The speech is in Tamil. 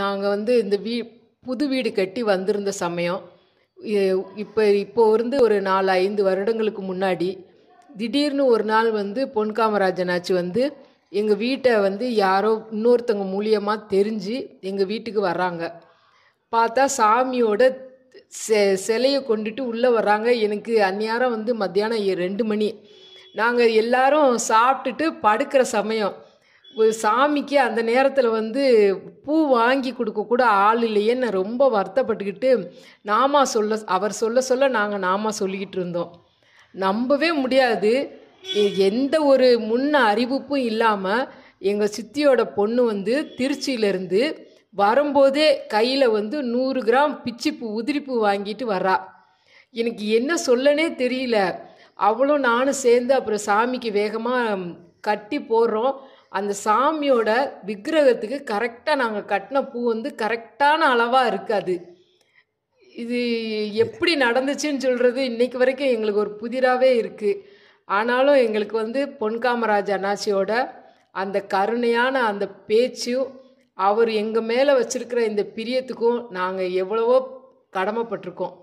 நாங்கள் வந்து இந்த வீ புது வீடு கட்டி வந்திருந்த சமயம் இப்போ இப்போ இருந்து ஒரு நாலு ஐந்து வருடங்களுக்கு முன்னாடி திடீர்னு ஒரு நாள் வந்து பொன் காமராஜனாச்சு வந்து எங்கள் வீட்டை வந்து யாரோ இன்னொருத்தவங்க மூலியமாக தெரிஞ்சு எங்கள் வீட்டுக்கு வர்றாங்க பார்த்தா சாமியோட செ சிலையை கொண்டுட்டு உள்ளே வர்றாங்க எனக்கு அந்நேரம் வந்து மத்தியானம் ரெண்டு மணி நாங்கள் எல்லாரும் சாப்பிட்டுட்டு படுக்கிற சமயம் சாமிக்கு அந்த நேரத்தில் வந்து பூ வாங்கி கொடுக்க கூட ஆள் இல்லையே நான் ரொம்ப வருத்தப்பட்டுக்கிட்டு நாமா சொல்ல அவர் சொல்ல சொல்ல நாங்கள் நாமா சொல்லிக்கிட்டு இருந்தோம் நம்பவே முடியாது எந்த ஒரு முன்ன அறிவிப்பும் இல்லாமல் எங்கள் சித்தியோட பொண்ணு வந்து திருச்சியிலேருந்து வரும்போதே கையில் வந்து நூறு கிராம் பிச்சிப்பூ உதிரிப்பூ வாங்கிட்டு வர்றா எனக்கு என்ன சொல்லனே தெரியல அவளும் நானும் சேர்ந்து அப்புறம் சாமிக்கு வேகமாக கட்டி போடுறோம் அந்த சாமியோட விக்கிரகத்துக்கு கரெக்டாக நாங்கள் கட்டின பூ வந்து கரெக்டான அளவாக இருக்காது இது எப்படி நடந்துச்சுன்னு சொல்கிறது இன்றைக்கு வரைக்கும் எங்களுக்கு ஒரு புதிராகவே இருக்குது ஆனாலும் எங்களுக்கு வந்து பொன்காமராஜ் அண்ணாச்சியோட அந்த கருணையான அந்த பேச்சும் அவர் எங்கள் மேலே வச்சுருக்கிற இந்த பிரியத்துக்கும் நாங்கள் எவ்வளவோ கடமைப்பட்டிருக்கோம்